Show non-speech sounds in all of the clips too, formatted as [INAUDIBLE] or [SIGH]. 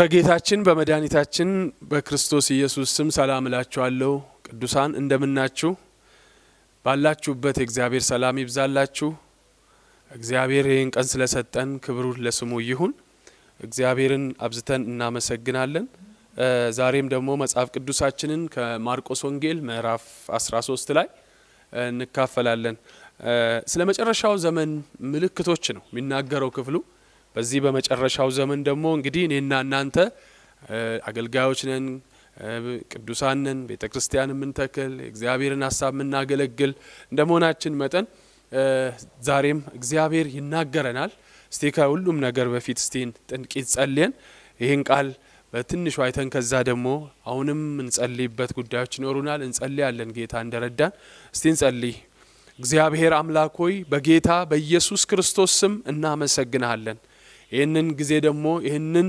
በጌታችን በመድኃኒታችን በክርስቶስ ኢየሱስ ስም ሰላም እላችኋለሁ። ቅዱሳን እንደምናችሁ፣ ባላችሁበት የእግዚአብሔር ሰላም ይብዛላችሁ። እግዚአብሔር ይህን ቀን ስለሰጠን ክብሩ ለስሙ ይሁን። እግዚአብሔርን አብዝተን እናመሰግናለን። ዛሬም ደግሞ መጽሐፍ ቅዱሳችንን ከማርቆስ ወንጌል ምዕራፍ 13 ላይ እንካፈላለን። ስለ መጨረሻው ዘመን ምልክቶች ነው የሚናገረው ክፍሉ በዚህ በመጨረሻው ዘመን ደግሞ እንግዲህ እኔና እናንተ አገልጋዮች ነን፣ ቅዱሳን ነን፣ ቤተ ክርስቲያን የምንተክል እግዚአብሔርን ሀሳብ የምናገለግል እንደ መሆናችን መጠን ዛሬም እግዚአብሔር ይናገረናል። እስቲ ከሁሉም ነገር በፊት እስቲን ጥንቂት ጸልየን ይህን ቃል በትንሹ አይተን ከዛ ደግሞ አሁንም እንጸልይበት ጉዳዮች ይኖሩናል። እንጸልያለን ጌታ እንደረዳን። እስቲ እንጸልይ። እግዚአብሔር አምላክ ሆይ በጌታ በኢየሱስ ክርስቶስ ስም እናመሰግናለን። ይህንን ጊዜ ደግሞ ይህንን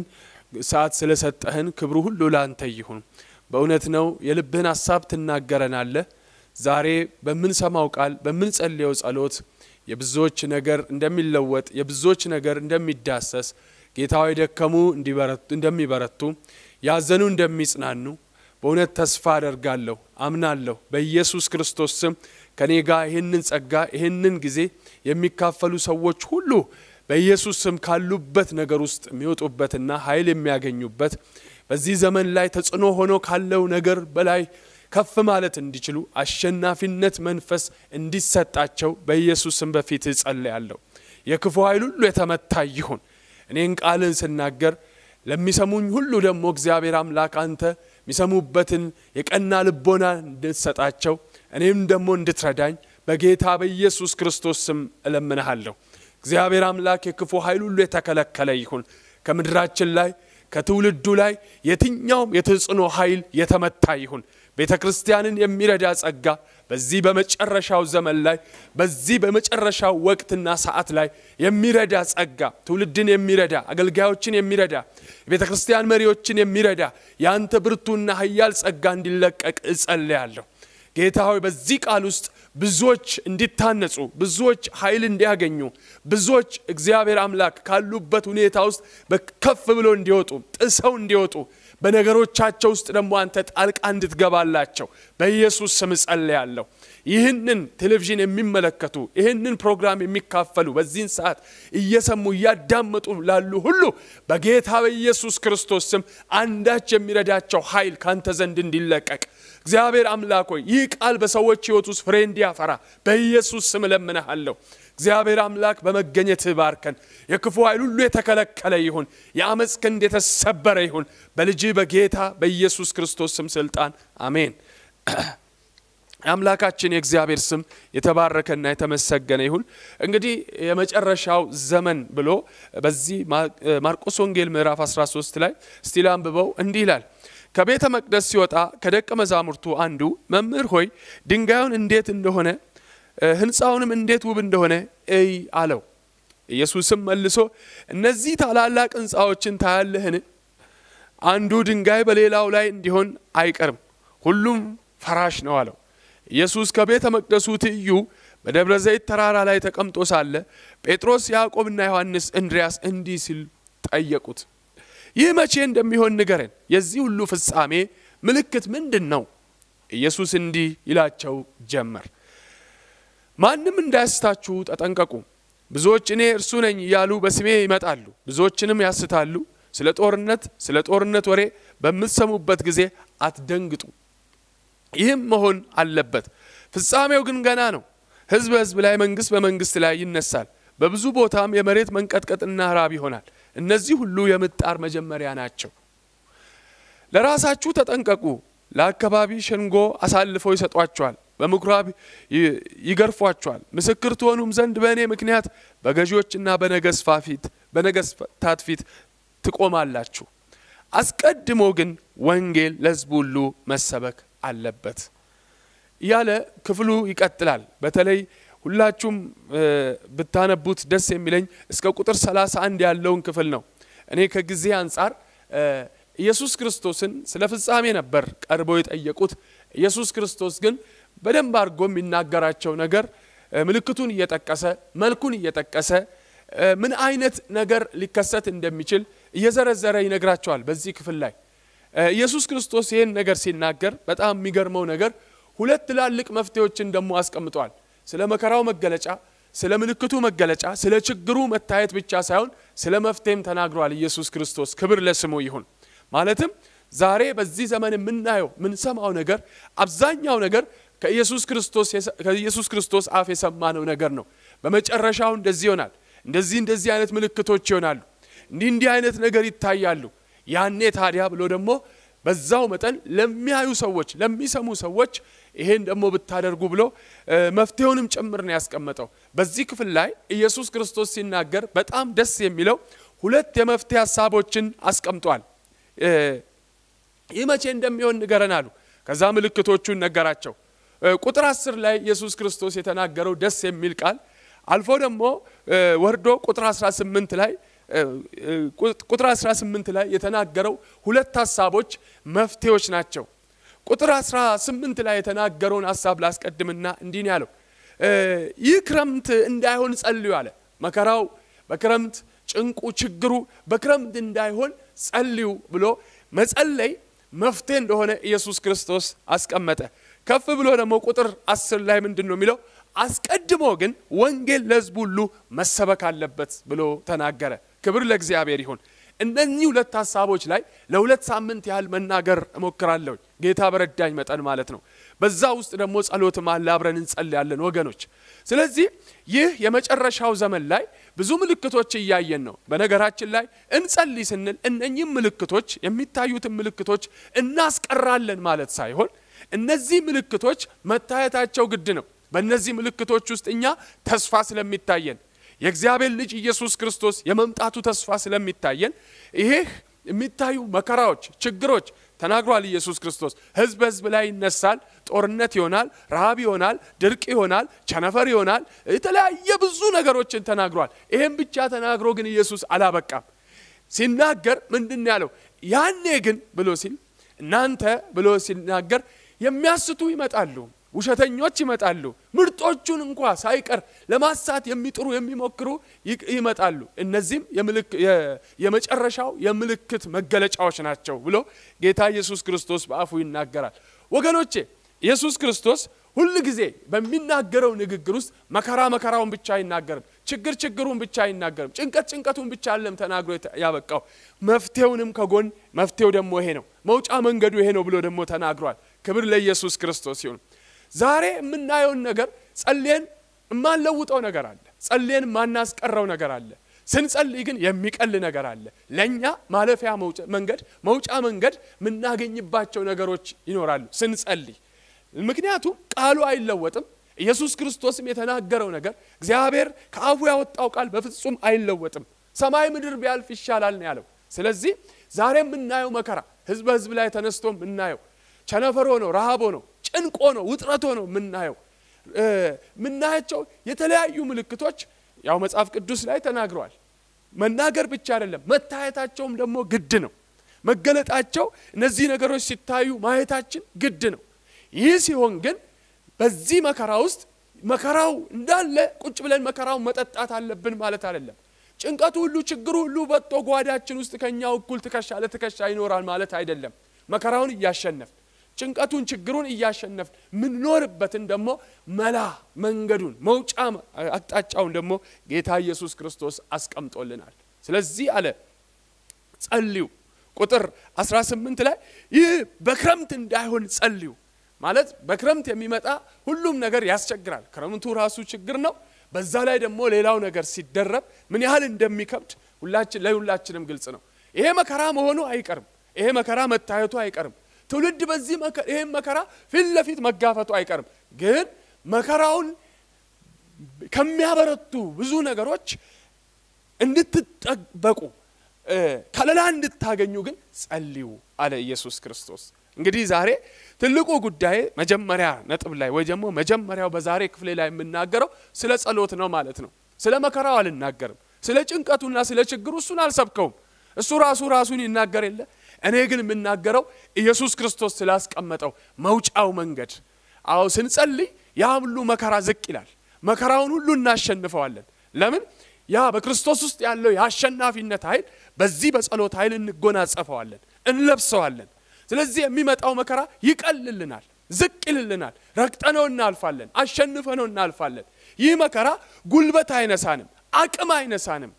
ሰዓት ስለሰጠህን ክብሩ ሁሉ ለአንተ ይሁን። በእውነት ነው የልብህን ሀሳብ ትናገረናለህ። ዛሬ በምንሰማው ቃል በምንጸልየው ጸሎት የብዙዎች ነገር እንደሚለወጥ የብዙዎች ነገር እንደሚዳሰስ ጌታው ሆይ ደከሙ እንደሚበረቱ ያዘኑ እንደሚጽናኑ በእውነት ተስፋ አደርጋለሁ፣ አምናለሁ። በኢየሱስ ክርስቶስ ስም ከኔ ጋር ይህንን ጸጋ ይህንን ጊዜ የሚካፈሉ ሰዎች ሁሉ በኢየሱስ ስም ካሉበት ነገር ውስጥ የሚወጡበትና ኃይል የሚያገኙበት በዚህ ዘመን ላይ ተጽዕኖ ሆኖ ካለው ነገር በላይ ከፍ ማለት እንዲችሉ አሸናፊነት መንፈስ እንዲሰጣቸው በኢየሱስ ስም በፊት እጸልያለሁ። የክፉ ኃይል ሁሉ የተመታ ይሁን። እኔን ቃልን ስናገር ለሚሰሙኝ ሁሉ ደግሞ እግዚአብሔር አምላክ አንተ የሚሰሙበትን የቀና ልቦና እንድትሰጣቸው እኔም ደግሞ እንድትረዳኝ በጌታ በኢየሱስ ክርስቶስ ስም እለምንሃለሁ። እግዚአብሔር አምላክ የክፉ ኃይል ሁሉ የተከለከለ ይሁን። ከምድራችን ላይ ከትውልዱ ላይ የትኛውም የተጽዕኖ ኃይል የተመታ ይሁን። ቤተ ክርስቲያንን የሚረዳ ጸጋ በዚህ በመጨረሻው ዘመን ላይ በዚህ በመጨረሻው ወቅትና ሰዓት ላይ የሚረዳ ጸጋ ትውልድን የሚረዳ አገልጋዮችን የሚረዳ የቤተ ክርስቲያን መሪዎችን የሚረዳ የአንተ ብርቱና ኃያል ጸጋ እንዲለቀቅ እጸልያለሁ። ጌታ ሆይ በዚህ ቃል ውስጥ ብዙዎች እንዲታነጹ፣ ብዙዎች ኃይል እንዲያገኙ፣ ብዙዎች እግዚአብሔር አምላክ ካሉበት ሁኔታ ውስጥ ከፍ ብሎ እንዲወጡ፣ ጥሰው እንዲወጡ፣ በነገሮቻቸው ውስጥ ደግሞ አንተ ጣልቃ እንድትገባላቸው በኢየሱስ ስም ጸልያለሁ። ይህንን ቴሌቪዥን የሚመለከቱ ይህንን ፕሮግራም የሚካፈሉ በዚህን ሰዓት እየሰሙ እያዳመጡ ላሉ ሁሉ በጌታ በኢየሱስ ክርስቶስ ስም አንዳች የሚረዳቸው ኃይል ካንተ ዘንድ እንዲለቀቅ እግዚአብሔር አምላክ ሆይ ይህ ቃል በሰዎች ህይወት ውስጥ ፍሬ እንዲያፈራ በኢየሱስ ስም እለምንሃለሁ። እግዚአብሔር አምላክ በመገኘት ባርከን። የክፉ ኃይል ሁሉ የተከለከለ ይሁን። የአመፅ ክንድ የተሰበረ ይሁን። በልጅ በጌታ በኢየሱስ ክርስቶስ ስም ስልጣን አሜን። የአምላካችን [CLEARS THROAT] የእግዚአብሔር ስም የተባረከና የተመሰገነ ይሁን። እንግዲህ የመጨረሻው ዘመን ብሎ በዚህ ማርቆስ ወንጌል ምዕራፍ 13 ላይ ስቲል አንብበው እንዲህ ይላል ከቤተ መቅደስ ሲወጣ ከደቀ መዛሙርቱ አንዱ መምህር ሆይ ድንጋዩን እንዴት እንደሆነ ህንፃውንም እንዴት ውብ እንደሆነ እይ አለው። ኢየሱስም መልሶ እነዚህ ታላላቅ ህንፃዎችን ታያለህን? አንዱ ድንጋይ በሌላው ላይ እንዲሆን አይቀርም፣ ሁሉም ፈራሽ ነው አለው። ኢየሱስ ከቤተ መቅደሱ ትይዩ በደብረ ዘይት ተራራ ላይ ተቀምጦ ሳለ ጴጥሮስ፣ ያዕቆብና ዮሐንስ፣ እንድሪያስ እንዲህ ሲል ጠየቁት። ይህ መቼ እንደሚሆን ንገረን፣ የዚህ ሁሉ ፍጻሜ ምልክት ምንድን ነው? ኢየሱስ እንዲህ ይላቸው ጀመር፣ ማንም እንዳያስታችሁ ተጠንቀቁ። ብዙዎች እኔ እርሱ ነኝ እያሉ በስሜ ይመጣሉ፣ ብዙዎችንም ያስታሉ። ስለ ጦርነት ስለ ጦርነት ወሬ በምትሰሙበት ጊዜ አትደንግጡ፣ ይህም መሆን አለበት። ፍጻሜው ግን ገና ነው። ህዝብ ህዝብ ላይ፣ መንግስት በመንግስት ላይ ይነሳል። በብዙ ቦታም የመሬት መንቀጥቀጥና ራብ ይሆናል። እነዚህ ሁሉ የምጣር መጀመሪያ ናቸው። ለራሳችሁ ተጠንቀቁ። ለአካባቢ ሸንጎ አሳልፈው ይሰጧቸዋል፣ በምኩራብ ይገርፏቸዋል። ምስክር ትሆኑም ዘንድ በእኔ ምክንያት በገዢዎችና በነገስታት ፊት ትቆማላችሁ። አስቀድሞ ግን ወንጌል ለህዝቡ ሁሉ መሰበክ አለበት እያለ ክፍሉ ይቀጥላል። በተለይ ሁላችሁም ብታነቡት ደስ የሚለኝ እስከ ቁጥር 31 ያለውን ክፍል ነው። እኔ ከጊዜ አንጻር ኢየሱስ ክርስቶስን ስለ ፍጻሜ ነበር ቀርበው የጠየቁት። ኢየሱስ ክርስቶስ ግን በደንብ አድርጎ የሚናገራቸው ነገር ምልክቱን እየጠቀሰ መልኩን እየጠቀሰ ምን አይነት ነገር ሊከሰት እንደሚችል እየዘረዘረ ይነግራቸዋል። በዚህ ክፍል ላይ ኢየሱስ ክርስቶስ ይህን ነገር ሲናገር በጣም የሚገርመው ነገር ሁለት ትላልቅ መፍትሄዎችን ደግሞ አስቀምጧል። ስለ መከራው መገለጫ፣ ስለ ምልክቱ መገለጫ፣ ስለ ችግሩ መታየት ብቻ ሳይሆን ስለ መፍትሄም ተናግሯል ኢየሱስ ክርስቶስ። ክብር ለስሙ ይሁን። ማለትም ዛሬ በዚህ ዘመን የምናየው የምንሰማው ነገር አብዛኛው ነገር ከኢየሱስ ክርስቶስ አፍ የሰማነው ነገር ነው። በመጨረሻው እንደዚህ ይሆናል፣ እንደዚህ እንደዚህ አይነት ምልክቶች ይሆናሉ፣ እንዲህ እንዲህ አይነት ነገር ይታያሉ። ያኔ ታዲያ ብሎ ደግሞ በዛው መጠን ለሚያዩ ሰዎች ለሚሰሙ ሰዎች ይሄን ደግሞ ብታደርጉ ብሎ መፍትሄውንም ጭምር ነው ያስቀመጠው። በዚህ ክፍል ላይ ኢየሱስ ክርስቶስ ሲናገር በጣም ደስ የሚለው ሁለት የመፍትሄ ሀሳቦችን አስቀምጧል። ይህ መቼ እንደሚሆን ንገረን አሉ። ከዛ ምልክቶቹን ነገራቸው። ቁጥር አስር ላይ ኢየሱስ ክርስቶስ የተናገረው ደስ የሚል ቃል አልፎ ደግሞ ወርዶ ቁጥር 18 ላይ ቁጥር 18 ላይ የተናገረው ሁለት ሀሳቦች መፍትሄዎች ናቸው። ቁጥር 18 ላይ የተናገረውን ሀሳብ ላስቀድምና እንዲህ ያለው ይህ ክረምት እንዳይሆን ጸልዩ አለ። መከራው በክረምት ጭንቁ፣ ችግሩ በክረምት እንዳይሆን ጸልዩ ብሎ መጸለይ መፍትሄ እንደሆነ ኢየሱስ ክርስቶስ አስቀመጠ። ከፍ ብሎ ደግሞ ቁጥር አስር ላይ ምንድን ነው የሚለው? አስቀድሞ ግን ወንጌል ለሕዝብ ሁሉ መሰበክ አለበት ብሎ ተናገረ። ክብር ለእግዚአብሔር ይሁን። እነኚህ ሁለት ሀሳቦች ላይ ለሁለት ሳምንት ያህል መናገር እሞክራለሁኝ። ጌታ በረዳኝ መጠን ማለት ነው። በዛ ውስጥ ደግሞ ጸሎትም አለ፣ አብረን እንጸልያለን ወገኖች። ስለዚህ ይህ የመጨረሻው ዘመን ላይ ብዙ ምልክቶች እያየን ነው። በነገራችን ላይ እንጸልይ ስንል እነኚህም ምልክቶች የሚታዩትን ምልክቶች እናስቀራለን ማለት ሳይሆን እነዚህ ምልክቶች መታየታቸው ግድ ነው። በእነዚህ ምልክቶች ውስጥ እኛ ተስፋ ስለሚታየን የእግዚአብሔር ልጅ ኢየሱስ ክርስቶስ የመምጣቱ ተስፋ ስለሚታየን ይሄ የሚታዩ መከራዎች፣ ችግሮች ተናግሯል ኢየሱስ ክርስቶስ። ህዝብ በህዝብ ላይ ይነሳል፣ ጦርነት ይሆናል፣ ረሃብ ይሆናል፣ ድርቅ ይሆናል፣ ቸነፈር ይሆናል። የተለያየ ብዙ ነገሮችን ተናግሯል። ይህም ብቻ ተናግሮ ግን ኢየሱስ አላበቃም። ሲናገር ምንድን ያለው? ያኔ ግን ብሎ ሲል እናንተ ብሎ ሲናገር የሚያስቱ ይመጣሉ ውሸተኞች ይመጣሉ። ምርጦቹን እንኳ ሳይቀር ለማሳት የሚጥሩ የሚሞክሩ ይመጣሉ። እነዚህም የመጨረሻው የምልክት መገለጫዎች ናቸው ብሎ ጌታ ኢየሱስ ክርስቶስ በአፉ ይናገራል። ወገኖቼ ኢየሱስ ክርስቶስ ሁል ጊዜ በሚናገረው ንግግር ውስጥ መከራ መከራውን ብቻ አይናገርም። ችግር ችግሩን ብቻ አይናገርም። ጭንቀት ጭንቀቱን ብቻ አለም ተናግሮ ያበቃው መፍትሄውንም ከጎን መፍትሄው ደግሞ ይሄ ነው፣ መውጫ መንገዱ ይሄ ነው ብሎ ደግሞ ተናግሯል። ክብር ለኢየሱስ ክርስቶስ ይሁን። ዛሬ የምናየውን ነገር ጸልየን የማንለውጠው ነገር አለ። ጸልየን የማናስቀረው ነገር አለ። ስንጸልይ ግን የሚቀል ነገር አለ። ለእኛ ማለፊያ መንገድ፣ መውጫ መንገድ የምናገኝባቸው ነገሮች ይኖራሉ ስንጸልይ። ምክንያቱም ቃሉ አይለወጥም። ኢየሱስ ክርስቶስም የተናገረው ነገር እግዚአብሔር ከአፉ ያወጣው ቃል በፍጹም አይለወጥም። ሰማይ ምድር ቢያልፍ ይሻላል ነው ያለው። ስለዚህ ዛሬ የምናየው መከራ ህዝብ በህዝብ ላይ ተነስቶ የምናየው ቸነፈሮ ነው፣ ረሃቦ ነው፣ ጭንቆ ነው ውጥረቶ ነው የምናየው የምናያቸው የተለያዩ ምልክቶች ያው መጽሐፍ ቅዱስ ላይ ተናግረዋል መናገር ብቻ አይደለም መታየታቸውም ደግሞ ግድ ነው መገለጣቸው እነዚህ ነገሮች ሲታዩ ማየታችን ግድ ነው ይህ ሲሆን ግን በዚህ መከራ ውስጥ መከራው እንዳለ ቁጭ ብለን መከራው መጠጣት አለብን ማለት አይደለም ጭንቀቱ ሁሉ ችግሩ ሁሉ በጦ ጓዳችን ውስጥ ከኛ እኩል ትከሻ ለትከሻ ይኖራል ማለት አይደለም መከራውን እያሸነፍ ጭንቀቱን ችግሩን እያሸነፍን ምንኖርበትን ደግሞ መላ መንገዱን መውጫ አቅጣጫውን ደግሞ ጌታ ኢየሱስ ክርስቶስ አስቀምጦልናል። ስለዚህ አለ ጸልዩ። ቁጥር 18 ላይ ይህ በክረምት እንዳይሆን ጸልዩ። ማለት በክረምት የሚመጣ ሁሉም ነገር ያስቸግራል። ክረምቱ ራሱ ችግር ነው። በዛ ላይ ደግሞ ሌላው ነገር ሲደረብ ምን ያህል እንደሚከብድ ሁላችን ለሁላችንም ግልጽ ነው። ይሄ መከራ መሆኑ አይቀርም። ይሄ መከራ መታየቱ አይቀርም። ትውልድ በዚህ ይህም መከራ ፊት ለፊት መጋፈጡ አይቀርም። ግን መከራውን ከሚያበረቱ ብዙ ነገሮች እንድትጠበቁ ከለላ እንድታገኙ ግን ጸልዩ አለ ኢየሱስ ክርስቶስ። እንግዲህ ዛሬ ትልቁ ጉዳይ መጀመሪያ ነጥብ ላይ ወይ ደግሞ መጀመሪያው በዛሬ ክፍሌ ላይ የምናገረው ስለ ጸሎት ነው ማለት ነው። ስለ መከራው አልናገርም። ስለ ጭንቀቱና ስለ ችግሩ እሱን አልሰብከውም። እሱ ራሱ ራሱን ይናገር የለ እኔ ግን የምናገረው ኢየሱስ ክርስቶስ ስላስቀመጠው መውጫው መንገድ። አዎ ስንጸልይ ያ ሁሉ መከራ ዝቅ ይላል። መከራውን ሁሉ እናሸንፈዋለን። ለምን? ያ በክርስቶስ ውስጥ ያለው የአሸናፊነት ኃይል በዚህ በጸሎት ኃይል እንጎናጸፈዋለን፣ እንለብሰዋለን። ስለዚህ የሚመጣው መከራ ይቀልልናል፣ ዝቅ ይልልናል። ረግጠነው እናልፋለን፣ አሸንፈነው እናልፋለን። ይህ መከራ ጉልበት አይነሳንም፣ አቅም አይነሳንም።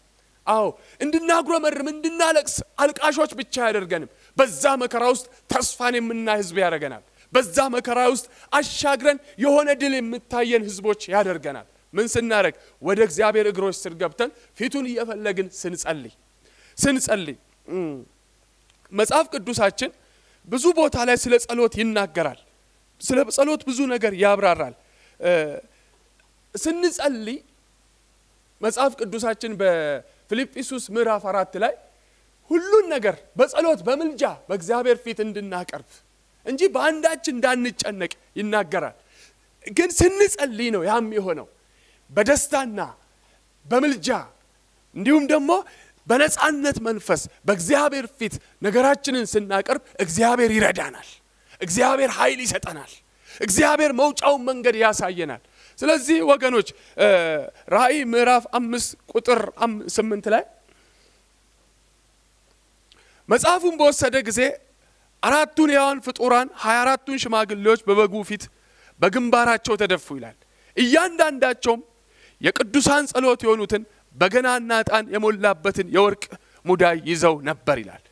አዎ እንድናጉረመርም እንድናለቅስ አልቃሾች ብቻ አያደርገንም። በዛ መከራ ውስጥ ተስፋን የምናይ ህዝብ ያደርገናል። በዛ መከራ ውስጥ አሻግረን የሆነ ድል የምታየን ህዝቦች ያደርገናል። ምን ስናደረግ ወደ እግዚአብሔር እግሮች ስር ገብተን ፊቱን እየፈለግን ስንጸልይ ስንጸልይ መጽሐፍ ቅዱሳችን ብዙ ቦታ ላይ ስለ ጸሎት ይናገራል። ስለ ጸሎት ብዙ ነገር ያብራራል። ስንጸልይ መጽሐፍ ቅዱሳችን ፊልጵስዩስ ምዕራፍ አራት ላይ ሁሉን ነገር በጸሎት በምልጃ በእግዚአብሔር ፊት እንድናቀርብ እንጂ በአንዳች እንዳንጨነቅ ይናገራል። ግን ስንጸልይ ነው ያም የሆነው በደስታና በምልጃ እንዲሁም ደግሞ በነፃነት መንፈስ በእግዚአብሔር ፊት ነገራችንን ስናቀርብ እግዚአብሔር ይረዳናል። እግዚአብሔር ኃይል ይሰጠናል። እግዚአብሔር መውጫውን መንገድ ያሳየናል። ስለዚህ ወገኖች ራእይ ምዕራፍ አምስት ቁጥር ስምንት ላይ መጽሐፉን በወሰደ ጊዜ አራቱን የዋን ፍጡራን ሀያ አራቱን ሽማግሌዎች በበጉ ፊት በግንባራቸው ተደፉ ይላል። እያንዳንዳቸውም የቅዱሳን ጸሎት የሆኑትን በገናና ጣን የሞላበትን የወርቅ ሙዳይ ይዘው ነበር ይላል።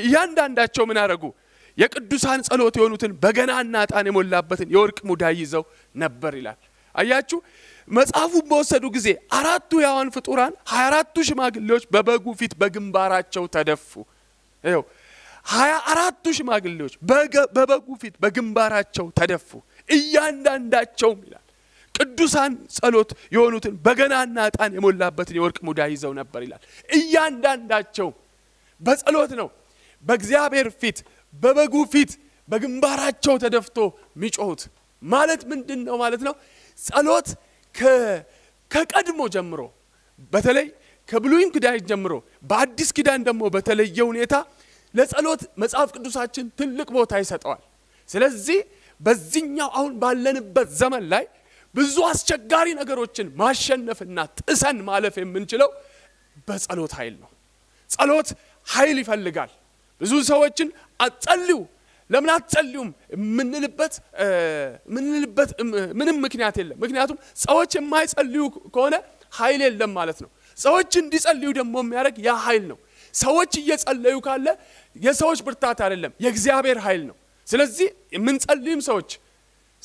እያንዳንዳቸው ምን አረጉ የቅዱሳን ጸሎት የሆኑትን በገናና ጣን የሞላበትን የወርቅ ሙዳይ ይዘው ነበር ይላል። አያችሁ። መጽሐፉን በወሰዱ ጊዜ አራቱ ሕያዋን ፍጡራን ሀያ አራቱ ሽማግሌዎች በበጉ ፊት በግንባራቸው ተደፉ። ው ሀያ አራቱ ሽማግሌዎች በበጉ ፊት በግንባራቸው ተደፉ። እያንዳንዳቸውም ይላል ቅዱሳን ጸሎት የሆኑትን በገናና እጣን የሞላበትን የወርቅ ሙዳ ይዘው ነበር ይላል። እያንዳንዳቸው በጸሎት ነው በእግዚአብሔር ፊት በበጉ ፊት በግንባራቸው ተደፍቶ ሚጮሁት ማለት ምንድን ነው ማለት ነው? ጸሎት ከቀድሞ ጀምሮ በተለይ ከብሉይም ኪዳን ጀምሮ በአዲስ ኪዳን ደግሞ በተለየ ሁኔታ ለጸሎት መጽሐፍ ቅዱሳችን ትልቅ ቦታ ይሰጠዋል። ስለዚህ በዚኛው አሁን ባለንበት ዘመን ላይ ብዙ አስቸጋሪ ነገሮችን ማሸነፍና ጥሰን ማለፍ የምንችለው በጸሎት ኃይል ነው። ጸሎት ኃይል ይፈልጋል። ብዙ ሰዎችን አጸልዩ ለምን አትጸልዩም የምንልበት ምንልበት ምንም ምክንያት የለም። ምክንያቱም ሰዎች የማይጸልዩ ከሆነ ኃይል የለም ማለት ነው። ሰዎች እንዲጸልዩ ደግሞ የሚያደርግ ያ ኃይል ነው። ሰዎች እየጸለዩ ካለ የሰዎች ብርታት አይደለም፣ የእግዚአብሔር ኃይል ነው። ስለዚህ የምንጸልይም ሰዎች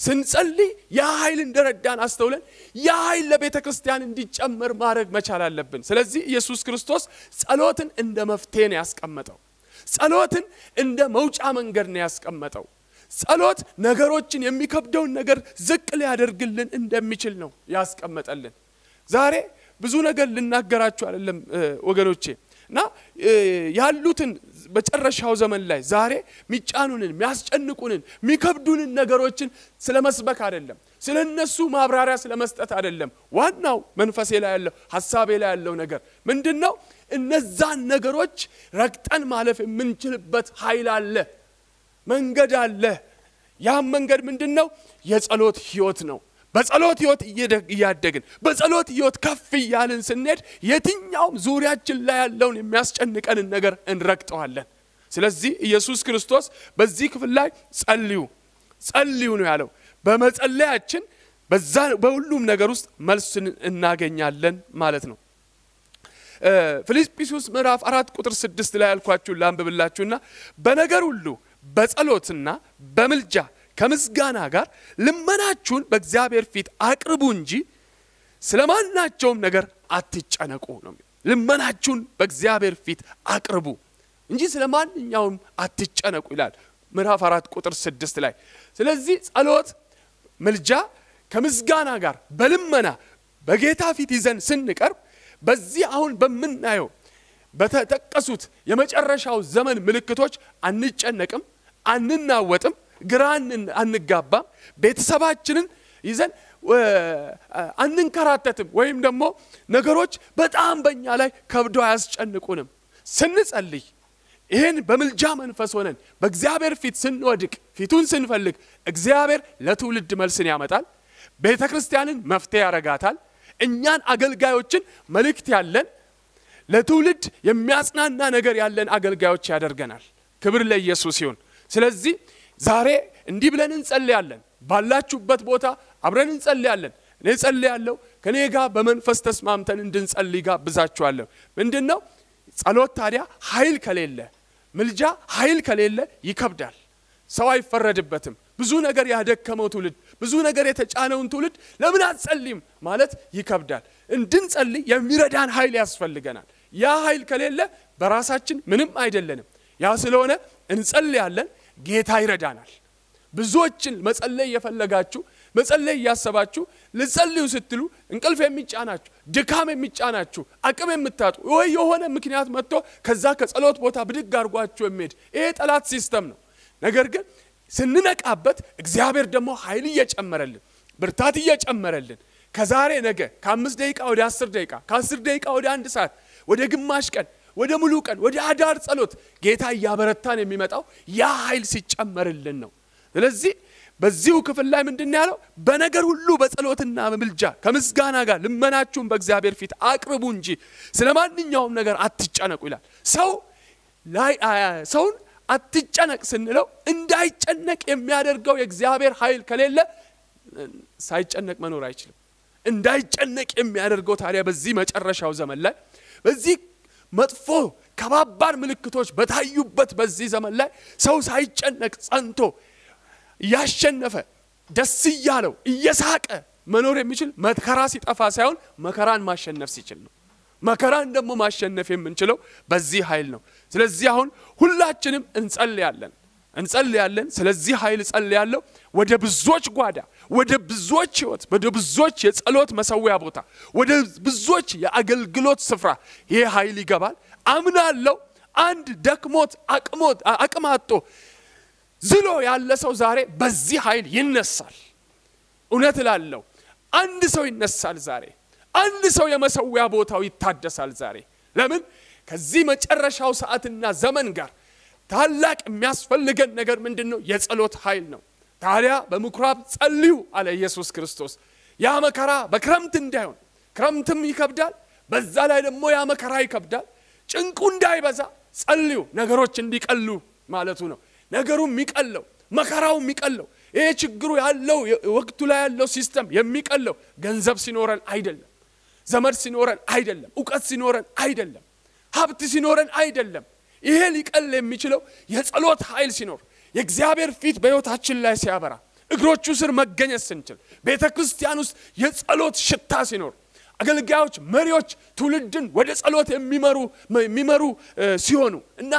ስንጸልይ ያ ኃይል እንደረዳን አስተውለን ያ ኃይል ለቤተ ክርስቲያን እንዲጨመር ማድረግ መቻል አለብን። ስለዚህ ኢየሱስ ክርስቶስ ጸሎትን እንደ መፍትሄ ነው ያስቀመጠው። ጸሎትን እንደ መውጫ መንገድ ነው ያስቀመጠው። ጸሎት ነገሮችን የሚከብደውን ነገር ዝቅ ሊያደርግልን እንደሚችል ነው ያስቀመጠልን። ዛሬ ብዙ ነገር ልናገራችሁ አይደለም ወገኖቼ እና ያሉትን በጨረሻው ዘመን ላይ ዛሬ ሚጫኑንን ሚያስጨንቁንን ሚከብዱንን ነገሮችን ስለ መስበክ አይደለም ስለ እነሱ ማብራሪያ ስለ መስጠት አይደለም ዋናው መንፈሴ ላይ ያለው ሀሳቤ ላይ ያለው ነገር ምንድን ነው እነዛን ነገሮች ረግጠን ማለፍ የምንችልበት ኃይል አለ፣ መንገድ አለ። ያም መንገድ ምንድን ነው? የጸሎት ህይወት ነው። በጸሎት ህይወት እያደግን በጸሎት ህይወት ከፍ እያልን ስንሄድ የትኛውም ዙሪያችን ላይ ያለውን የሚያስጨንቀንን ነገር እንረግጠዋለን። ስለዚህ ኢየሱስ ክርስቶስ በዚህ ክፍል ላይ ጸልዩ ጸልዩ ነው ያለው። በመጸለያችን በዛ በሁሉም ነገር ውስጥ መልስ እናገኛለን ማለት ነው። ፊልጵስዩስ ምዕራፍ አራት ቁጥር ስድስት ላይ ያልኳችሁን ላንብብላችሁና በነገር ሁሉ በጸሎትና በምልጃ ከምስጋና ጋር ልመናችሁን በእግዚአብሔር ፊት አቅርቡ እንጂ ስለ ማናቸውም ነገር አትጨነቁ ነው። ልመናችሁን በእግዚአብሔር ፊት አቅርቡ እንጂ ስለ ማንኛውም አትጨነቁ ይላል ምዕራፍ አራት ቁጥር ስድስት ላይ። ስለዚህ ጸሎት፣ ምልጃ ከምስጋና ጋር በልመና በጌታ ፊት ይዘን ስንቀርብ በዚህ አሁን በምናየው በተጠቀሱት የመጨረሻው ዘመን ምልክቶች አንጨነቅም፣ አንናወጥም፣ ግራ አንጋባም፣ ቤተሰባችንን ይዘን አንንከራተትም፣ ወይም ደግሞ ነገሮች በጣም በእኛ ላይ ከብደው አያስጨንቁንም። ስንጸልይ ይህን በምልጃ መንፈስ ሆነን በእግዚአብሔር ፊት ስንወድቅ ፊቱን ስንፈልግ እግዚአብሔር ለትውልድ መልስን ያመጣል። ቤተ ክርስቲያንን መፍትሄ ያረጋታል። እኛን አገልጋዮችን መልእክት ያለን ለትውልድ የሚያጽናና ነገር ያለን አገልጋዮች ያደርገናል። ክብር ለኢየሱስ ይሁን። ስለዚህ ዛሬ እንዲህ ብለን እንጸልያለን። ባላችሁበት ቦታ አብረን እንጸልያለን። እኔ ጸልያለሁ። ከእኔ ጋር በመንፈስ ተስማምተን እንድንጸልይ ጋብዛችኋለሁ። ምንድን ነው ጸሎት ታዲያ ኃይል ከሌለ ምልጃ ኃይል ከሌለ ይከብዳል። ሰው አይፈረድበትም። ብዙ ነገር ያደከመው ትውልድ ብዙ ነገር የተጫነውን ትውልድ ለምን አትጸልይም ማለት ይከብዳል። እንድንጸልይ የሚረዳን ኃይል ያስፈልገናል። ያ ኃይል ከሌለ በራሳችን ምንም አይደለንም። ያ ስለሆነ እንጸልያለን፣ ጌታ ይረዳናል። ብዙዎችን መጸለይ የፈለጋችሁ መጸለይ እያሰባችሁ ልጸልዩ ስትሉ እንቅልፍ የሚጫናችሁ፣ ድካም የሚጫናችሁ፣ አቅም የምታጡ ወይ የሆነ ምክንያት መጥቶ ከዛ ከጸሎት ቦታ ብድግ አድርጓችሁ የሚሄድ ይሄ ጠላት ሲስተም ነው። ነገር ግን ስንነቃበት እግዚአብሔር ደግሞ ኃይል እየጨመረልን ብርታት እየጨመረልን ከዛሬ ነገ ከአምስት ደቂቃ ወደ አስር ደቂቃ ከአስር ደቂቃ ወደ አንድ ሰዓት ወደ ግማሽ ቀን ወደ ሙሉ ቀን ወደ አዳር ጸሎት ጌታ እያበረታን የሚመጣው ያ ኃይል ሲጨመርልን ነው። ስለዚህ በዚሁ ክፍል ላይ ምንድን ያለው? በነገር ሁሉ በጸሎትና ምልጃ ከምስጋና ጋር ልመናችሁን በእግዚአብሔር ፊት አቅርቡ እንጂ ስለ ማንኛውም ነገር አትጨነቁ ይላል። ሰው ሰውን አትጨነቅ ስንለው እንዳይጨነቅ የሚያደርገው የእግዚአብሔር ኃይል ከሌለ ሳይጨነቅ መኖር አይችልም። እንዳይጨነቅ የሚያደርገው ታዲያ በዚህ መጨረሻው ዘመን ላይ በዚህ መጥፎ ከባባድ ምልክቶች በታዩበት በዚህ ዘመን ላይ ሰው ሳይጨነቅ ጸንቶ እያሸነፈ ደስ እያለው እየሳቀ መኖር የሚችል መከራ ሲጠፋ ሳይሆን መከራን ማሸነፍ ሲችል ነው። መከራን ደግሞ ማሸነፍ የምንችለው በዚህ ኃይል ነው። ስለዚህ አሁን ሁላችንም እንጸልያለን እንጸልያለን። ስለዚህ ኃይል ጸልያለሁ። ወደ ብዙዎች ጓዳ፣ ወደ ብዙዎች ህይወት፣ ወደ ብዙዎች የጸሎት መሰዊያ ቦታ፣ ወደ ብዙዎች የአገልግሎት ስፍራ ይሄ ኃይል ይገባል አምናለሁ። አንድ ደክሞት አቅሞት አቅም ዝሎ ያለ ሰው ዛሬ በዚህ ኃይል ይነሳል። እውነት ላለው አንድ ሰው ይነሳል ዛሬ። አንድ ሰው የመሰዊያ ቦታው ይታደሳል ዛሬ። ለምን ከዚህ መጨረሻው ሰዓትና ዘመን ጋር ታላቅ የሚያስፈልገን ነገር ምንድን ነው? የጸሎት ኃይል ነው። ታዲያ በምኩራብ ጸልዩ አለ ኢየሱስ ክርስቶስ። ያ መከራ በክረምት እንዳይሆን፣ ክረምትም ይከብዳል፣ በዛ ላይ ደግሞ ያ መከራ ይከብዳል። ጭንቁ እንዳይበዛ ጸልዩ፣ ነገሮች እንዲቀሉ ማለቱ ነው። ነገሩ የሚቀለው መከራው የሚቀለው ይሄ ችግሩ ያለው ወቅቱ ላይ ያለው ሲስተም የሚቀለው ገንዘብ ሲኖረን አይደለም፣ ዘመድ ሲኖረን አይደለም፣ እውቀት ሲኖረን አይደለም። ሀብት ሲኖረን አይደለም። ይሄ ሊቀል የሚችለው የጸሎት ኃይል ሲኖር የእግዚአብሔር ፊት በሕይወታችን ላይ ሲያበራ እግሮቹ ስር መገኘት ስንችል ቤተ ክርስቲያን ውስጥ የጸሎት ሽታ ሲኖር አገልጋዮች፣ መሪዎች ትውልድን ወደ ጸሎት የሚመሩ ሲሆኑ እና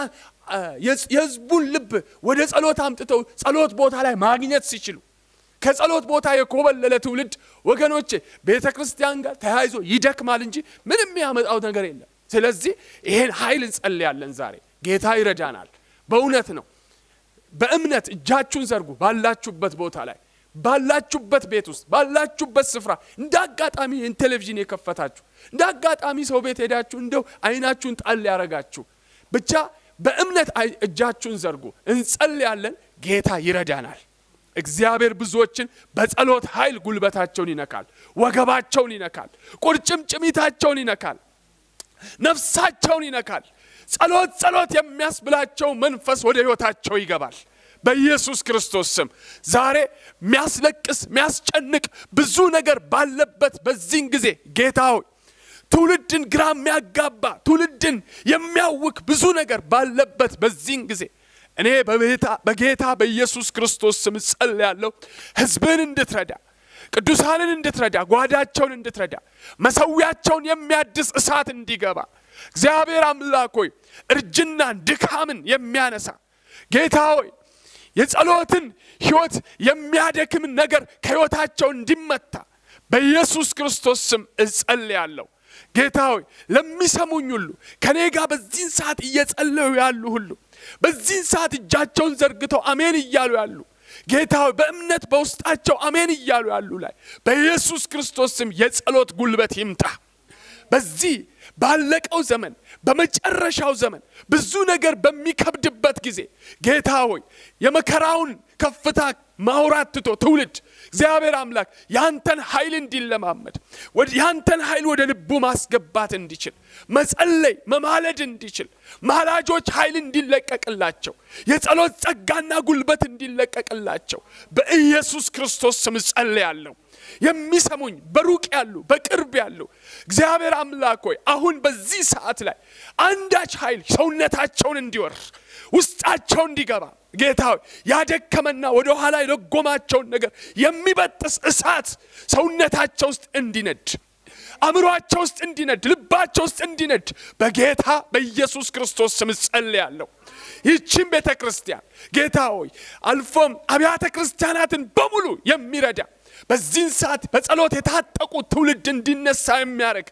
የህዝቡን ልብ ወደ ጸሎት አምጥተው ጸሎት ቦታ ላይ ማግኘት ሲችሉ ከጸሎት ቦታ የኮበለለ ትውልድ ወገኖቼ ቤተ ክርስቲያን ጋር ተያይዞ ይደክማል እንጂ ምንም ያመጣው ነገር የለም። ስለዚህ ይሄን ኃይል እንጸልያለን። ዛሬ ጌታ ይረዳናል። በእውነት ነው። በእምነት እጃችሁን ዘርጉ። ባላችሁበት ቦታ ላይ፣ ባላችሁበት ቤት ውስጥ፣ ባላችሁበት ስፍራ እንደ አጋጣሚ ይህን ቴሌቪዥን የከፈታችሁ እንደ አጋጣሚ ሰው ቤት ሄዳችሁ እንደው አይናችሁን ጣል ያረጋችሁ ብቻ በእምነት እጃችሁን ዘርጉ። እንጸልያለን። ጌታ ይረዳናል። እግዚአብሔር ብዙዎችን በጸሎት ኃይል ጉልበታቸውን ይነካል፣ ወገባቸውን ይነካል፣ ቁርጭምጭሚታቸውን ይነካል። ነፍሳቸውን ይነካል። ጸሎት ጸሎት የሚያስብላቸው መንፈስ ወደ ህይወታቸው ይገባል። በኢየሱስ ክርስቶስ ስም ዛሬ ሚያስለቅስ ሚያስጨንቅ ብዙ ነገር ባለበት በዚህን ጊዜ ጌታ ሆይ ትውልድን ግራ የሚያጋባ ትውልድን የሚያውክ ብዙ ነገር ባለበት በዚህን ጊዜ እኔ በጌታ በኢየሱስ ክርስቶስ ስም ጸልያለሁ። ህዝብን እንድትረዳ ቅዱሳንን እንድትረዳ፣ ጓዳቸውን እንድትረዳ፣ መሰዊያቸውን የሚያድስ እሳት እንዲገባ እግዚአብሔር አምላክ ሆይ እርጅናን፣ ድካምን የሚያነሳ ጌታ ሆይ የጸሎትን ህይወት የሚያደክም ነገር ከህይወታቸው እንዲመታ በኢየሱስ ክርስቶስ ስም እጸልያለሁ። ጌታ ሆይ ለሚሰሙኝ ሁሉ ከኔ ጋር በዚህን ሰዓት እየጸለዩ ያሉ ሁሉ በዚህን ሰዓት እጃቸውን ዘርግተው አሜን እያሉ ያሉ ጌታ በእምነት በውስጣቸው አሜን እያሉ ያሉ ላይ በኢየሱስ ክርስቶስ ስም የጸሎት ጉልበት ይምጣ በዚህ ባለቀው ዘመን በመጨረሻው ዘመን ብዙ ነገር በሚከብድበት ጊዜ ጌታ ሆይ የመከራውን ከፍታ ማውራት ትቶ ትውልድ እግዚአብሔር አምላክ ያንተን ኃይል እንዲለማመድ ያንተን ኃይል ወደ ልቡ ማስገባት እንዲችል መጸለይ መማለድ እንዲችል ማላጆች ኃይል እንዲለቀቅላቸው የጸሎት ጸጋና ጉልበት እንዲለቀቅላቸው በኢየሱስ ክርስቶስ ስም ጸለያለሁ። የሚሰሙኝ በሩቅ ያሉ በቅርብ ያሉ እግዚአብሔር አምላክ ሆይ አሁን በዚህ ሰዓት ላይ አንዳች ኃይል ሰውነታቸውን እንዲወር ውስጣቸው እንዲገባ ጌታ ሆይ ያደከመና ወደ ኋላ የደጎማቸውን ነገር የሚበጥስ እሳት ሰውነታቸው ውስጥ እንዲነድ አእምሯቸው ውስጥ እንዲነድ ልባቸው ውስጥ እንዲነድ በጌታ በኢየሱስ ክርስቶስ ስም ጸልያለሁ። ይህችን ቤተ ክርስቲያን ጌታ ሆይ አልፎም አብያተ ክርስቲያናትን በሙሉ የሚረዳ በዚህን ሰዓት በጸሎት የታጠቁ ትውልድ እንዲነሳ የሚያደርግ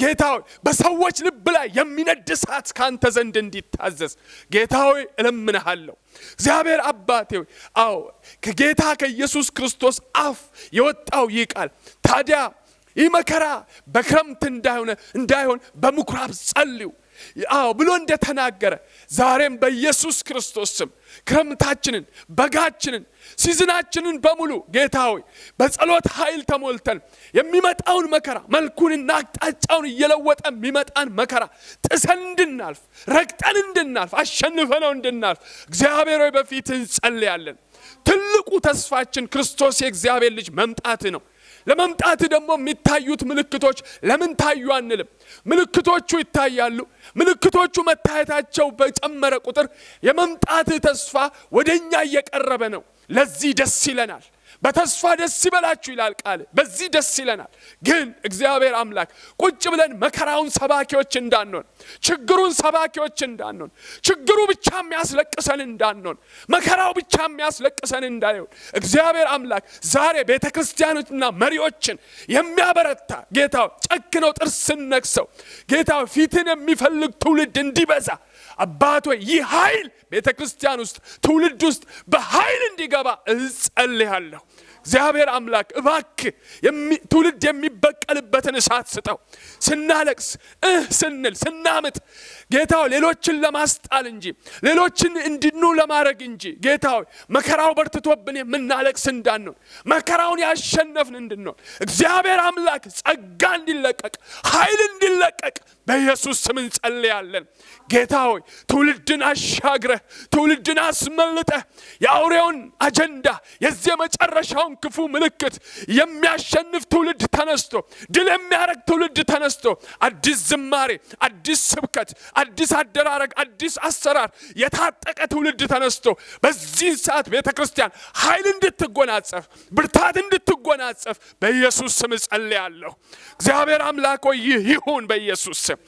ጌታ ሆይ በሰዎች ልብ ላይ የሚነድ እሳት ከአንተ ዘንድ እንዲታዘዝ ጌታ ሆይ እለምንሃለሁ። እግዚአብሔር አባቴ ሆይ አዎ ከጌታ ከኢየሱስ ክርስቶስ አፍ የወጣው ይህ ቃል ታዲያ ይህ መከራ በክረምት እንዳይሆን በምኩራብ ጸልዩ። አዎ ብሎ እንደተናገረ ዛሬም በኢየሱስ ክርስቶስ ስም ክረምታችንን፣ በጋችንን፣ ሲዝናችንን በሙሉ ጌታ ሆይ በጸሎት ኃይል ተሞልተን የሚመጣውን መከራ መልኩንና አቅጣጫውን እየለወጠ የሚመጣን መከራ ጥሰን እንድናልፍ፣ ረግጠን እንድናልፍ፣ አሸንፈነው እንድናልፍ እግዚአብሔር ሆይ በፊት እንጸልያለን። ትልቁ ተስፋችን ክርስቶስ የእግዚአብሔር ልጅ መምጣት ነው። ለመምጣት ደግሞ የሚታዩት ምልክቶች ለምን ታዩ አንልም። ምልክቶቹ ይታያሉ። ምልክቶቹ መታየታቸው በጨመረ ቁጥር የመምጣት ተስፋ ወደ እኛ እየቀረበ ነው። ለዚህ ደስ ይለናል። በተስፋ ደስ ይበላችሁ ይላል ቃል። በዚህ ደስ ይለናል። ግን እግዚአብሔር አምላክ ቁጭ ብለን መከራውን ሰባኪዎች እንዳንሆን፣ ችግሩን ሰባኪዎች እንዳንሆን፣ ችግሩ ብቻ የሚያስለቅሰን እንዳንሆን፣ መከራው ብቻ የሚያስለቅሰን እንዳይሆን እግዚአብሔር አምላክ ዛሬ ቤተ ክርስቲያኖችና መሪዎችን የሚያበረታ ጌታ ጨክነው ጥርስን ነክሰው ጌታ ፊትን የሚፈልግ ትውልድ እንዲበዛ አባት ሆይ ይህ ኃይል ቤተ ክርስቲያን ውስጥ ትውልድ ውስጥ በኃይል እንዲገባ እጸልያለሁ። እግዚአብሔር አምላክ እባክ ትውልድ የሚበቀልበትን እሳት ስጠው። ስናለቅስ እህ ስንል ስናምጥ ጌታው ሌሎችን ለማስጣል እንጂ ሌሎችን እንድኑ ለማድረግ እንጂ ጌታው መከራው በርትቶብን የምናለቅስ እንዳንሆን መከራውን ያሸነፍን እንድንሆን እግዚአብሔር አምላክ ጸጋ እንዲለቀቅ ኃይል እንዲለቀቅ በኢየሱስ ስም እንጸልያለን። ጌታ ሆይ ትውልድን አሻግረህ ትውልድን አስመልጠህ የአውሬውን አጀንዳ የዚህ የመጨረሻውን ክፉ ምልክት የሚያሸንፍ ትውልድ ተነስቶ ድል የሚያደረግ ትውልድ ተነስቶ አዲስ ዝማሬ፣ አዲስ ስብከት፣ አዲስ አደራረግ፣ አዲስ አሰራር የታጠቀ ትውልድ ተነስቶ በዚህ ሰዓት ቤተ ክርስቲያን ኃይል እንድትጎናጸፍ ብርታት እንድትጎናጸፍ በኢየሱስ ስም እጸልያለሁ። እግዚአብሔር አምላኮ ይህ ይሁን በኢየሱስ ስም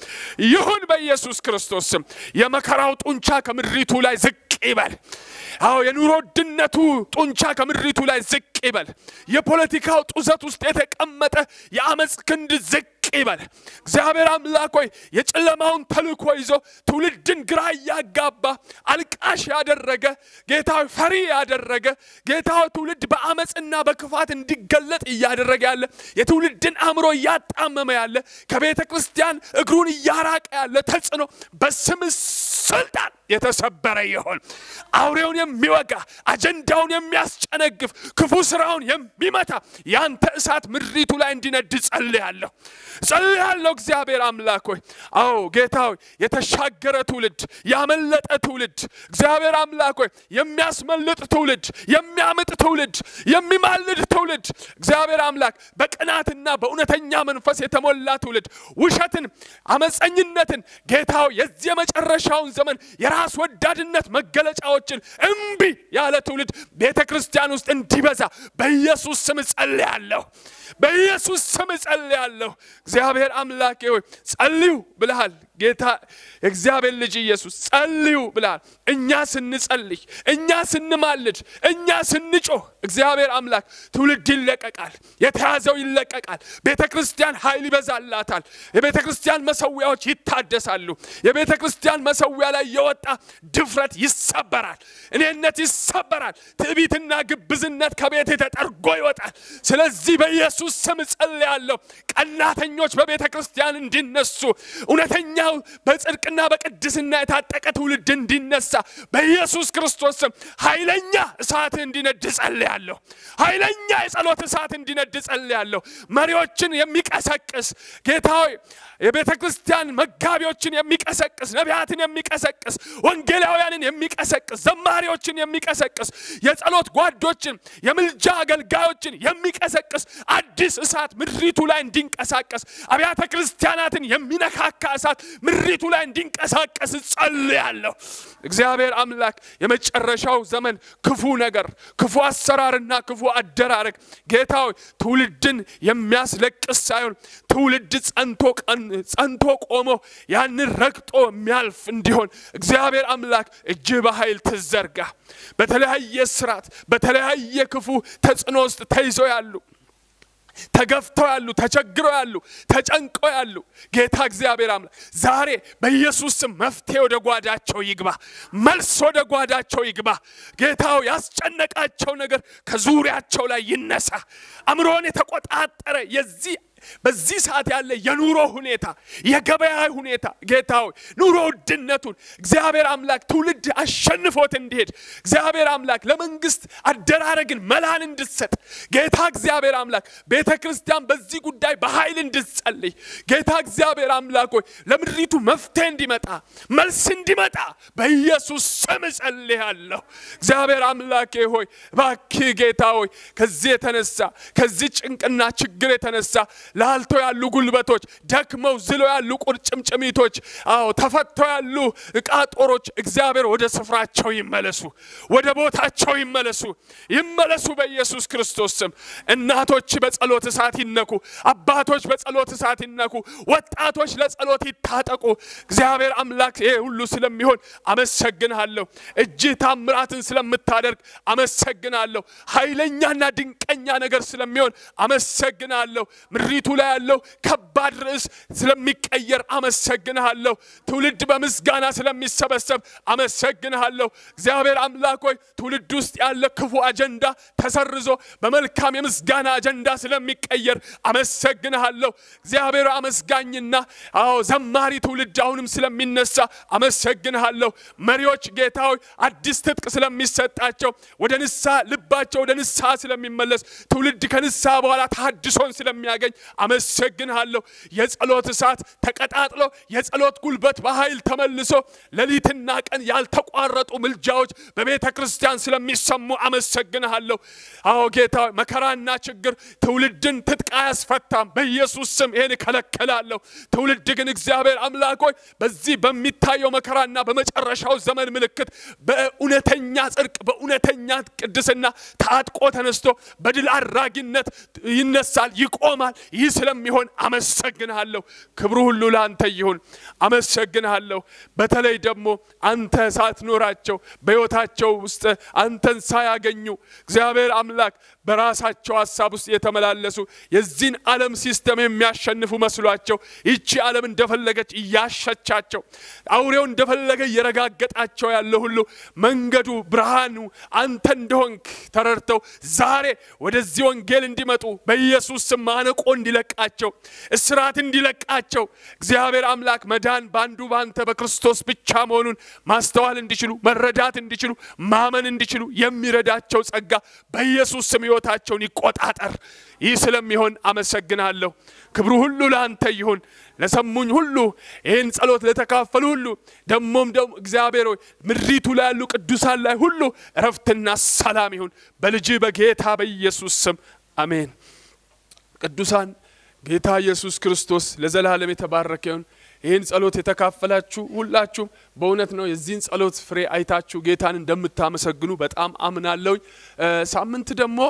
ይሁን በኢየሱስ ክርስቶስ ስም። የመከራው ጡንቻ ከምድሪቱ ላይ ዝቅ ይበል። አዎ የኑሮ ድነቱ ጡንቻ ከምድሪቱ ላይ ዝቅ ዝቅ ይበል። የፖለቲካው ጡዘት ውስጥ የተቀመጠ የአመፅ ክንድ ዝቅ ይበል። እግዚአብሔር አምላክ ሆይ የጨለማውን ተልእኮ ይዞ ትውልድን ግራ እያጋባ አልቃሽ ያደረገ ጌታ ፈሪ ያደረገ ጌታ ትውልድ በአመፅና በክፋት እንዲገለጥ እያደረገ ያለ የትውልድን አእምሮ እያጣመመ ያለ ከቤተ ክርስቲያን እግሩን እያራቀ ያለ ተጽዕኖ በስም ስልጣን የተሰበረ ይሆን። አውሬውን የሚወጋ አጀንዳውን የሚያስጨነግፍ ክፉ ስራውን የሚመታ ያንተ እሳት ምድሪቱ ላይ እንዲነድ ጸልያለሁ። ጸልያለሁ። እግዚአብሔር አምላክ ሆይ አዎ ጌታ ሆይ የተሻገረ ትውልድ፣ ያመለጠ ትውልድ፣ እግዚአብሔር አምላክ ሆይ የሚያስመልጥ ትውልድ፣ የሚያምጥ ትውልድ፣ የሚማልድ ትውልድ፣ እግዚአብሔር አምላክ በቅናትና በእውነተኛ መንፈስ የተሞላ ትውልድ፣ ውሸትን፣ አመፀኝነትን ጌታ ሆይ የዚህ የመጨረሻውን ዘመን የራስ ወዳድነት መገለጫዎችን እምቢ ያለ ትውልድ ቤተ ክርስቲያን ውስጥ እንዲበዛ በኢየሱስ ስም ጸልያለሁ። በኢየሱስ ስም ጸልያለሁ። እግዚአብሔር አምላኬ ሆይ ጸልዩ ብለሃል ጌታ እግዚአብሔር ልጅ ኢየሱስ ጸልዩ ብላል። እኛ ስንጸልይ፣ እኛ ስንማልድ፣ እኛ ስንጮህ እግዚአብሔር አምላክ ትውልድ ይለቀቃል፣ የተያዘው ይለቀቃል። ቤተ ክርስቲያን ኃይል ይበዛላታል። የቤተ ክርስቲያን መሰዊያዎች ይታደሳሉ። የቤተ ክርስቲያን መሰዊያ ላይ የወጣ ድፍረት ይሰበራል፣ እኔነት ይሰበራል። ትዕቢትና ግብዝነት ከቤት ተጠርጎ ይወጣል። ስለዚህ በኢየሱስ ስም ጸልያለሁ፣ ቀናተኞች በቤተ ክርስቲያን እንዲነሱ እውነተኛ በሕያው በጽድቅና በቅድስና የታጠቀ ትውልድ እንዲነሳ በኢየሱስ ክርስቶስ ስም ኃይለኛ እሳት እንዲነድ ጸልያለሁ። ኃይለኛ የጸሎት እሳት እንዲነድ ጸልያለሁ። መሪዎችን የሚቀሰቅስ ጌታ ሆይ የቤተ ክርስቲያን መጋቢዎችን የሚቀሰቅስ ነቢያትን የሚቀሰቅስ ወንጌላውያንን የሚቀሰቅስ ዘማሪዎችን የሚቀሰቅስ የጸሎት ጓዶችን የምልጃ አገልጋዮችን የሚቀሰቅስ አዲስ እሳት ምድሪቱ ላይ እንዲንቀሳቀስ አብያተ ክርስቲያናትን የሚነካካ እሳት ምድሪቱ ላይ እንዲንቀሳቀስ ጸልያለሁ። እግዚአብሔር አምላክ የመጨረሻው ዘመን ክፉ ነገር፣ ክፉ አሰራርና ክፉ አደራረግ ጌታ ትውልድን የሚያስለቅስ ሳይሆን ትውልድ ጸንቶ ቆሞ ያንን ረግጦ የሚያልፍ እንዲሆን እግዚአብሔር አምላክ እጅ በኃይል ትዘርጋ። በተለያየ ስርዓት፣ በተለያየ ክፉ ተጽዕኖ ውስጥ ተይዘው ያሉ ተገፍተው ያሉ፣ ተቸግረው ያሉ፣ ተጨንቀው ያሉ ጌታ እግዚአብሔር አምላክ ዛሬ በኢየሱስ ስም መፍትሄ ወደ ጓዳቸው ይግባ፣ መልስ ወደ ጓዳቸው ይግባ። ጌታው ያስጨነቃቸው ነገር ከዙሪያቸው ላይ ይነሳ። አእምሮን የተቆጣጠረ የዚህ በዚህ ሰዓት ያለ የኑሮ ሁኔታ፣ የገበያ ሁኔታ ጌታ ሆይ ኑሮ ውድነቱን እግዚአብሔር አምላክ ትውልድ አሸንፎት እንዲሄድ እግዚአብሔር አምላክ ለመንግስት አደራረግን መላን እንድትሰጥ ጌታ እግዚአብሔር አምላክ ቤተ ክርስቲያን በዚህ ጉዳይ በኃይል እንድትጸልይ ጌታ እግዚአብሔር አምላክ ሆይ ለምድሪቱ መፍትሄ እንዲመጣ መልስ እንዲመጣ በኢየሱስ ስም እጸልያለሁ። እግዚአብሔር አምላኬ ሆይ ባኪ ጌታ ሆይ ከዚህ የተነሳ ከዚህ ጭንቅና ችግር የተነሳ ላልተው ያሉ ጉልበቶች፣ ደክመው ዝለው ያሉ ቁርጭምጭሚቶች፣ አዎ ተፈተው ያሉ እቃጦሮች እግዚአብሔር ወደ ስፍራቸው ይመለሱ፣ ወደ ቦታቸው ይመለሱ፣ ይመለሱ በኢየሱስ ክርስቶስ ስም። እናቶች በጸሎት እሳት ይነኩ፣ አባቶች በጸሎት እሳት ይነኩ፣ ወጣቶች ለጸሎት ይታጠቁ። እግዚአብሔር አምላክ ይሄ ሁሉ ስለሚሆን አመሰግንሃለሁ። እጅህ ታምራትን ስለምታደርግ አመሰግናለሁ። ኃይለኛና ድንቀኛ ነገር ስለሚሆን አመሰግናለሁ። ምሪ ፊቱ ላይ ያለው ከባድ ርዕስ ስለሚቀየር አመሰግንሃለሁ። ትውልድ በምስጋና ስለሚሰበሰብ አመሰግንሃለሁ። እግዚአብሔር አምላክ ሆይ ትውልድ ውስጥ ያለ ክፉ አጀንዳ ተሰርዞ በመልካም የምስጋና አጀንዳ ስለሚቀየር አመሰግንሃለሁ። እግዚአብሔር አመስጋኝና አዎ ዘማሪ ትውልድ አሁንም ስለሚነሳ አመሰግንሃለሁ። መሪዎች ጌታ ሆይ አዲስ ትጥቅ ስለሚሰጣቸው ወደ ንስሐ ልባቸው ወደ ንስሐ ስለሚመለስ ትውልድ ከንስሐ በኋላ ታድሶን ስለሚያገኝ አመሰግንሃለሁ። የጸሎት እሳት ተቀጣጥሎ የጸሎት ጉልበት በኃይል ተመልሶ ሌሊትና ቀን ያልተቋረጡ ምልጃዎች በቤተ ክርስቲያን ስለሚሰሙ አመሰግንሃለሁ። አዎ ጌታ፣ መከራና ችግር ትውልድን ትጥቅ አያስፈታም። በኢየሱስ ስም ይህን እከለከላለሁ። ትውልድ ግን እግዚአብሔር አምላክ ሆይ በዚህ በሚታየው መከራና በመጨረሻው ዘመን ምልክት በእውነተኛ ጽድቅ በእውነተኛ ቅድስና ታጥቆ ተነስቶ በድል አድራጊነት ይነሳል፣ ይቆማል፣ ይህ ስለሚሆን አመሰግንሃለሁ። ክብሩ ሁሉ ለአንተ ይሁን። አመሰግንሃለሁ። በተለይ ደግሞ አንተ ሳትኖራቸው በሕይወታቸው ውስጥ አንተን ሳያገኙ እግዚአብሔር አምላክ በራሳቸው ሀሳብ ውስጥ የተመላለሱ የዚህን ዓለም ሲስተም የሚያሸንፉ መስሏቸው ይቺ ዓለም እንደፈለገች እያሸቻቸው አውሬው እንደፈለገ እየረጋገጣቸው ያለ ሁሉ መንገዱ ብርሃኑ አንተ እንደሆንክ ተረድተው ዛሬ ወደዚህ ወንጌል እንዲመጡ በኢየሱስ ስም ማነቆ እንዲ እንዲለቃቸው፣ እስራት እንዲለቃቸው እግዚአብሔር አምላክ መዳን በአንዱ በአንተ በክርስቶስ ብቻ መሆኑን ማስተዋል እንዲችሉ፣ መረዳት እንዲችሉ፣ ማመን እንዲችሉ የሚረዳቸው ጸጋ በኢየሱስ ስም ሕይወታቸውን ይቆጣጠር። ይህ ስለሚሆን አመሰግናለሁ። ክብሩ ሁሉ ለአንተ ይሁን። ለሰሙኝ ሁሉ ይህን ጸሎት ለተካፈሉ ሁሉ ደግሞም ደግሞ እግዚአብሔር ሆይ ምድሪቱ ላይ ያሉ ቅዱሳን ላይ ሁሉ እረፍትና ሰላም ይሁን በልጅ በጌታ በኢየሱስ ስም አሜን። ቅዱሳን ጌታ ኢየሱስ ክርስቶስ ለዘላለም የተባረከ ይሁን። ይህን ጸሎት የተካፈላችሁ ሁላችሁም በእውነት ነው የዚህን ጸሎት ፍሬ አይታችሁ ጌታን እንደምታመሰግኑ በጣም አምናለሁኝ። ሳምንት ደግሞ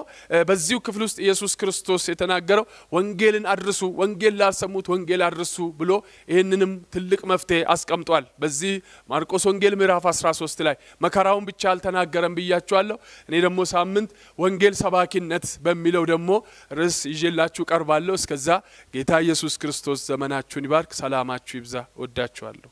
በዚሁ ክፍል ውስጥ ኢየሱስ ክርስቶስ የተናገረው ወንጌልን አድርሱ፣ ወንጌል ላልሰሙት ወንጌል አድርሱ ብሎ ይህንንም ትልቅ መፍትሄ አስቀምጧል። በዚህ ማርቆስ ወንጌል ምዕራፍ 13 ላይ መከራውን ብቻ አልተናገረም ብያችኋለሁ። እኔ ደግሞ ሳምንት ወንጌል ሰባኪነት በሚለው ደግሞ ርዕስ ይዤላችሁ ቀርባለሁ። እስከዛ ጌታ ኢየሱስ ክርስቶስ ዘመናችሁን ይባርክ። ሰላማችሁ ይብዛ። ወዳችኋለሁ።